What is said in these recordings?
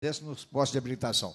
desce nos postos de habilitação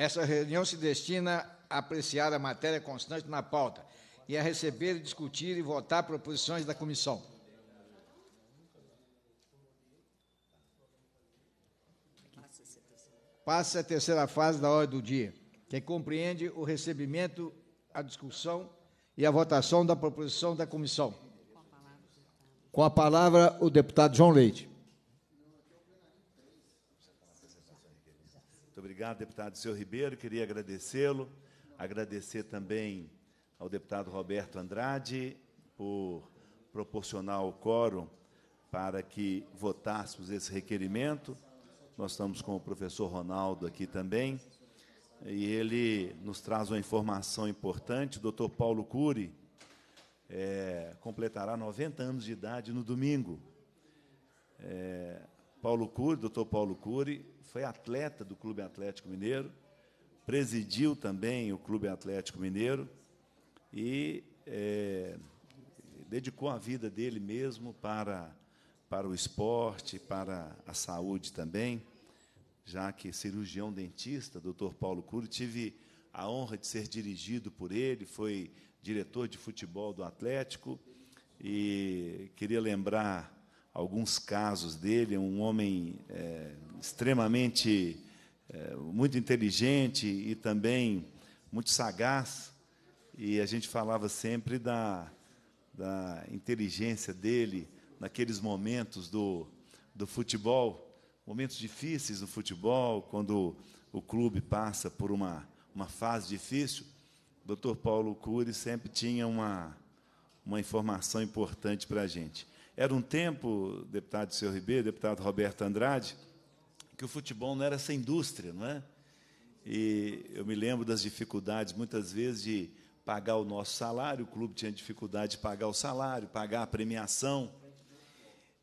Essa reunião se destina a apreciar a matéria constante na pauta e a receber, discutir e votar proposições da comissão. Passa a terceira fase da ordem do dia, que compreende o recebimento, a discussão e a votação da proposição da comissão. Com a palavra, o deputado João Leite. Obrigado, deputado Seu Ribeiro. Queria agradecê-lo. Agradecer também ao deputado Roberto Andrade por proporcionar o quórum para que votássemos esse requerimento. Nós estamos com o professor Ronaldo aqui também, e ele nos traz uma informação importante. O doutor Paulo Cury é, completará 90 anos de idade no domingo. É, Paulo Cury, doutor Paulo Cury, foi atleta do Clube Atlético Mineiro, presidiu também o Clube Atlético Mineiro e é, dedicou a vida dele mesmo para, para o esporte, para a saúde também, já que cirurgião dentista, doutor Paulo Cury, tive a honra de ser dirigido por ele, foi diretor de futebol do Atlético e queria lembrar alguns casos dele, é um homem é, extremamente é, muito inteligente e também muito sagaz. E a gente falava sempre da, da inteligência dele naqueles momentos do, do futebol, momentos difíceis do futebol, quando o clube passa por uma, uma fase difícil. O Dr. Paulo Cury sempre tinha uma, uma informação importante para a gente. Era um tempo, deputado Seu Ribeiro, deputado Roberto Andrade, que o futebol não era essa indústria, não é? E eu me lembro das dificuldades, muitas vezes, de pagar o nosso salário, o clube tinha dificuldade de pagar o salário, pagar a premiação.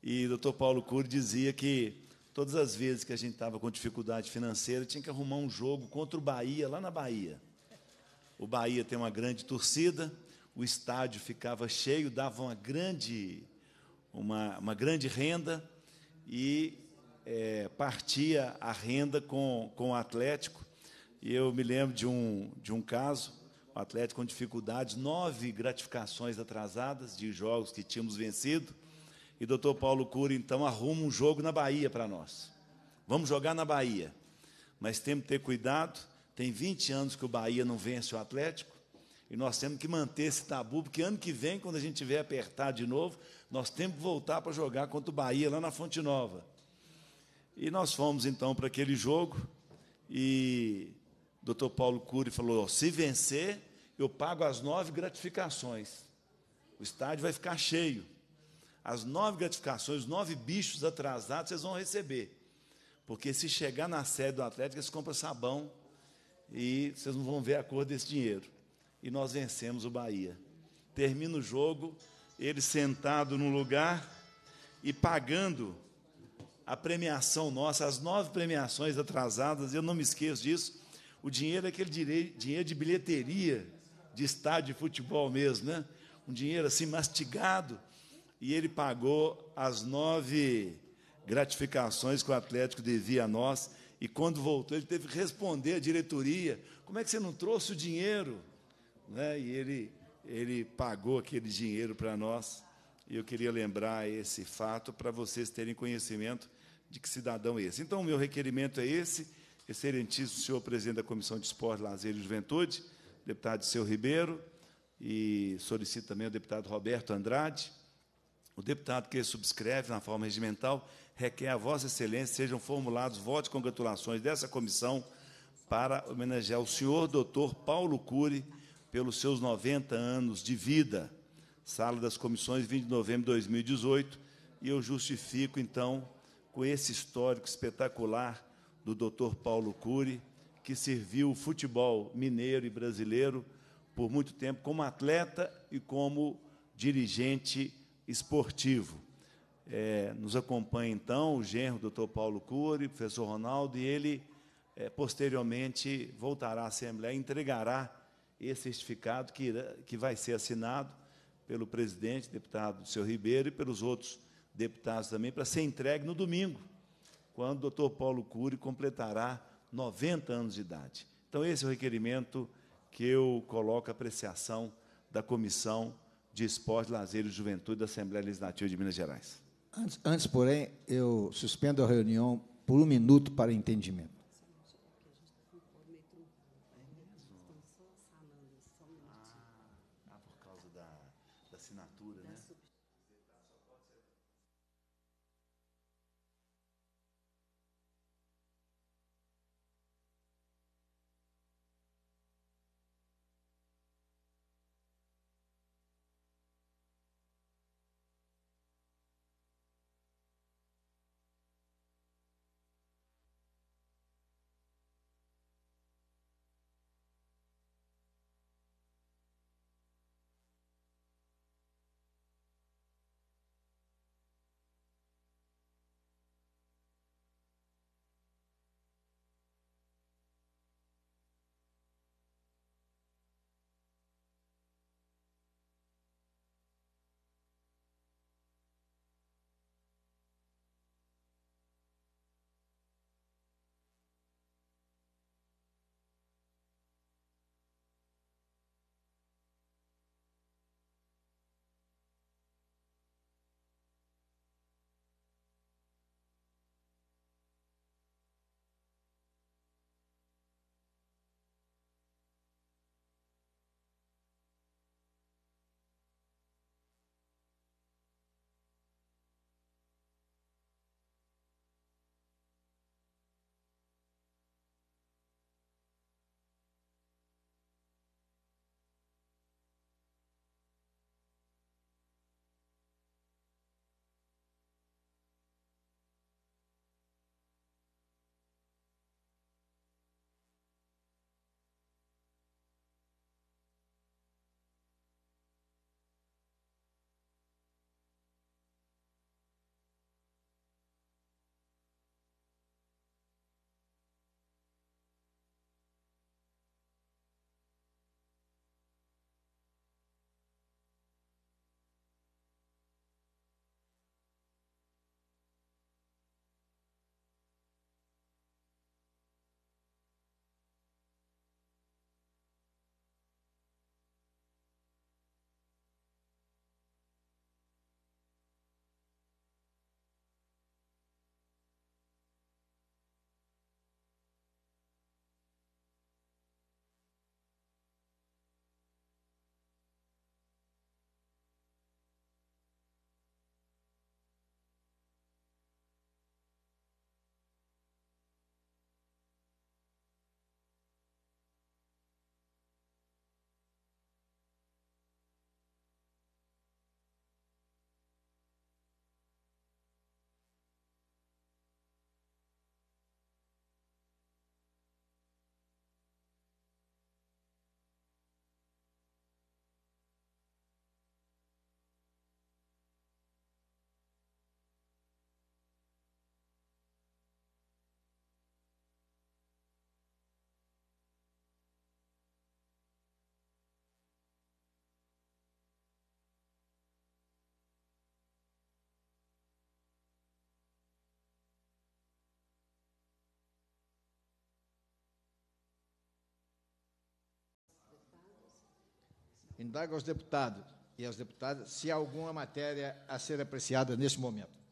E o doutor Paulo Cury dizia que todas as vezes que a gente estava com dificuldade financeira, tinha que arrumar um jogo contra o Bahia, lá na Bahia. O Bahia tem uma grande torcida, o estádio ficava cheio, dava uma grande uma, uma grande renda e é, partia a renda com, com o Atlético. E eu me lembro de um, de um caso, o Atlético com dificuldades, nove gratificações atrasadas de jogos que tínhamos vencido. E o doutor Paulo Cura, então, arruma um jogo na Bahia para nós. Vamos jogar na Bahia. Mas temos que ter cuidado. Tem 20 anos que o Bahia não vence o Atlético. E nós temos que manter esse tabu, porque ano que vem, quando a gente tiver apertado de novo, nós temos que voltar para jogar contra o Bahia, lá na Fonte Nova. E nós fomos então para aquele jogo e o doutor Paulo Cury falou: se vencer, eu pago as nove gratificações. O estádio vai ficar cheio. As nove gratificações, os nove bichos atrasados, vocês vão receber. Porque se chegar na sede do Atlético, eles compram sabão e vocês não vão ver a cor desse dinheiro. E nós vencemos o Bahia. Termina o jogo, ele sentado num lugar e pagando a premiação nossa, as nove premiações atrasadas, eu não me esqueço disso. O dinheiro é aquele dinheiro de bilheteria de estádio de futebol mesmo, né? Um dinheiro assim mastigado. E ele pagou as nove gratificações que o Atlético devia a nós. E quando voltou, ele teve que responder à diretoria: como é que você não trouxe o dinheiro? Né? E ele ele pagou aquele dinheiro para nós. E eu queria lembrar esse fato para vocês terem conhecimento de que cidadão é esse. Então, o meu requerimento é esse. Excelentíssimo senhor presidente da Comissão de Esporte, Lazer e Juventude, deputado seu Ribeiro, e solicito também o deputado Roberto Andrade. O deputado que subscreve na forma regimental requer a Vossa Excelência sejam formulados votos de congratulações dessa comissão para homenagear o senhor doutor Paulo Cury pelos seus 90 anos de vida. Sala das Comissões, 20 de novembro de 2018. E eu justifico, então, com esse histórico espetacular do Dr. Paulo Cury, que serviu o futebol mineiro e brasileiro por muito tempo como atleta e como dirigente esportivo. É, nos acompanha então o genro doutor Paulo Cury, professor Ronaldo, e ele é, posteriormente voltará à Assembleia e entregará esse certificado que, que vai ser assinado pelo presidente, deputado seu Ribeiro, e pelos outros deputados também, para ser entregue no domingo, quando o doutor Paulo Cury completará 90 anos de idade. Então, esse é o requerimento que eu coloco à apreciação da Comissão de Esporte, Lazer e Juventude da Assembleia Legislativa de Minas Gerais. Antes, antes porém, eu suspendo a reunião por um minuto para entendimento. da assinatura, da né? Sub... indago aos deputados e às deputadas se há alguma matéria a ser apreciada neste momento.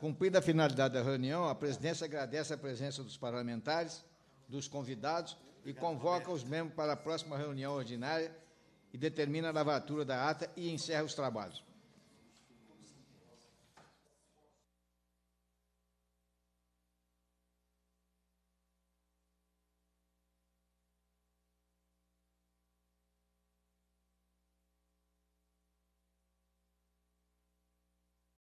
Cumprida a finalidade da reunião, a presidência agradece a presença dos parlamentares, dos convidados e convoca os membros para a próxima reunião ordinária e determina a lavatura da ata e encerra os trabalhos.